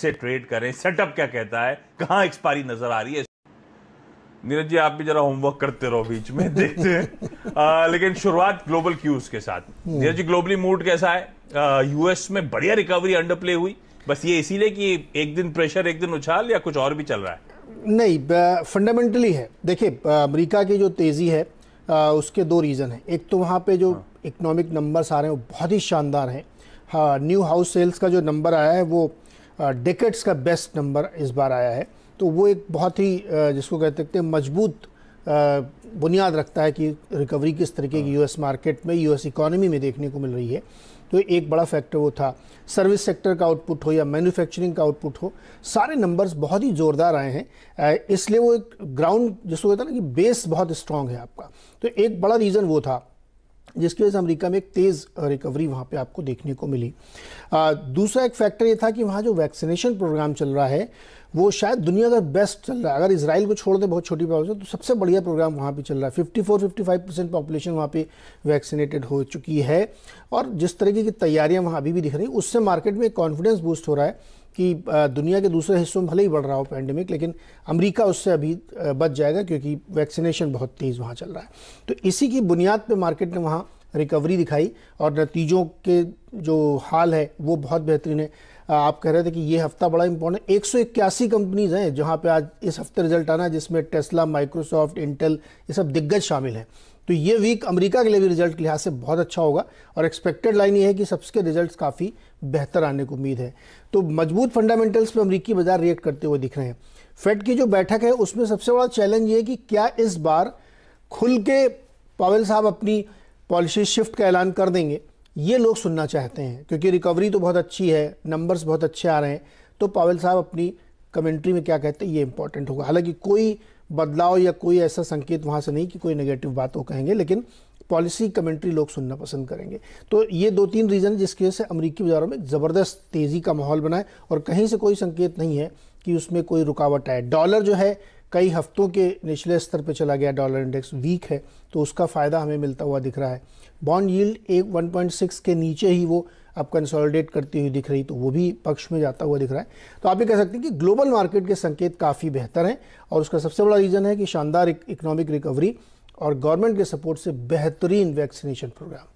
से ट्रेड करें सेटअप क्या कहता है कहाँ एक्सपायरी नजर आ रही है नीरज जी आप भी जरा होमवर्क करते रहो बीच में देखते हैं आ, लेकिन शुरुआत ग्लोबल क्यूज के साथ हम्म। नीरज जी ग्लोबली मूड कैसा है यूएस में बढ़िया रिकवरी अंडर प्ले हुई बस ये इसीलिए कि एक दिन प्रेशर एक दिन उछाल या कुछ और भी चल रहा है नहीं फंडामेंटली है देखिए अमेरिका की जो तेजी है आ, उसके दो रीज़न है एक तो वहाँ पे जो इकोनॉमिक हाँ। नंबर्स आ रहे हैं वो बहुत ही शानदार हैं न्यू हाउस सेल्स का जो नंबर आया है वो डेकेट्स का बेस्ट नंबर इस बार आया है तो वो एक बहुत ही जिसको कह सकते हैं मजबूत बुनियाद रखता है कि रिकवरी किस तरीके की यूएस हाँ। मार्केट में यूएस इकोनॉमी में देखने को मिल रही है तो एक बड़ा फैक्टर वो था सर्विस सेक्टर का आउटपुट हो या मैन्युफैक्चरिंग का आउटपुट हो सारे नंबर्स बहुत ही ज़ोरदार आए हैं इसलिए वो एक ग्राउंड जिसको कहता है ना कि बेस बहुत स्ट्रांग है आपका तो एक बड़ा रीज़न वो था जिसकी वजह से अमेरिका में एक तेज़ रिकवरी वहाँ पे आपको देखने को मिली आ, दूसरा एक फैक्टर ये था कि वहाँ जो वैक्सीनेशन प्रोग्राम चल रहा है वो शायद दुनिया का बेस्ट चल रहा है अगर इसराइल को छोड़ दें बहुत छोटी प्रॉब्लम तो सबसे बढ़िया प्रोग्राम वहाँ पे चल रहा है 54 55 परसेंट पॉपुलेशन वहाँ पे वैक्सीनेटेड हो चुकी है और जिस तरीके की तैयारियाँ वहाँ अभी भी दिख रही उससे मार्केट में कॉन्फिडेंस बूस्ट हो रहा है कि दुनिया के दूसरे हिस्सों में भले ही बढ़ रहा हो पैंडमिक लेकिन अमेरिका उससे अभी बच जाएगा क्योंकि वैक्सीनेशन बहुत तेज़ वहाँ चल रहा है तो इसी की बुनियाद पर मार्केट ने वहाँ रिकवरी दिखाई और नतीजों के जो हाल है वो बहुत बेहतरीन है आप कह रहे थे कि ये हफ्ता बड़ा इंपॉर्टेंट एक सौ इक्यासी कंपनीज़ हैं जहाँ पे आज इस हफ्ते रिजल्ट आना जिसमें टेस्ला माइक्रोसॉफ्ट इंटेल ये सब दिग्गज शामिल हैं तो ये वीक अमेरिका के लिए भी रिजल्ट के लिहाज से बहुत अच्छा होगा और एक्सपेक्टेड लाइन ये है कि सबके रिजल्ट्स काफ़ी बेहतर आने की उम्मीद है तो मजबूत फंडामेंटल्स पे अमेरिकी बाजार रिएक्ट करते हुए दिख रहे हैं फेड की जो बैठक है उसमें सबसे बड़ा चैलेंज ये है कि क्या इस बार खुल के पावेल साहब अपनी पॉलिसी शिफ्ट का ऐलान कर देंगे ये लोग सुनना चाहते हैं क्योंकि रिकवरी तो बहुत अच्छी है नंबर्स बहुत अच्छे आ रहे हैं तो पावेल साहब अपनी कमेंट्री में क्या कहते हैं ये इंपॉर्टेंट होगा हालांकि कोई बदलाव या कोई ऐसा संकेत वहाँ से नहीं कि कोई नेगेटिव बात वो कहेंगे लेकिन पॉलिसी कमेंट्री लोग सुनना पसंद करेंगे तो ये दो तीन रीज़न जिसकी वजह से अमरीकी बाज़ारों में ज़बरदस्त तेज़ी का माहौल बनाए और कहीं से कोई संकेत नहीं है कि उसमें कोई रुकावट आए डॉलर जो है कई हफ्तों के निचले स्तर पर चला गया डॉलर इंडेक्स वीक है तो उसका फ़ायदा हमें मिलता हुआ दिख रहा है बॉन्ड यील्ड एक 1.6 के नीचे ही वो अब कंसोलिडेट करती हुई दिख रही तो वो भी पक्ष में जाता हुआ दिख रहा है तो आप ये कह सकते हैं कि ग्लोबल मार्केट के संकेत काफ़ी बेहतर हैं और उसका सबसे बड़ा रीज़न है कि शानदार इकोनॉमिक रिकवरी और गवर्नमेंट के सपोर्ट से बेहतरीन वैक्सीनेशन प्रोग्राम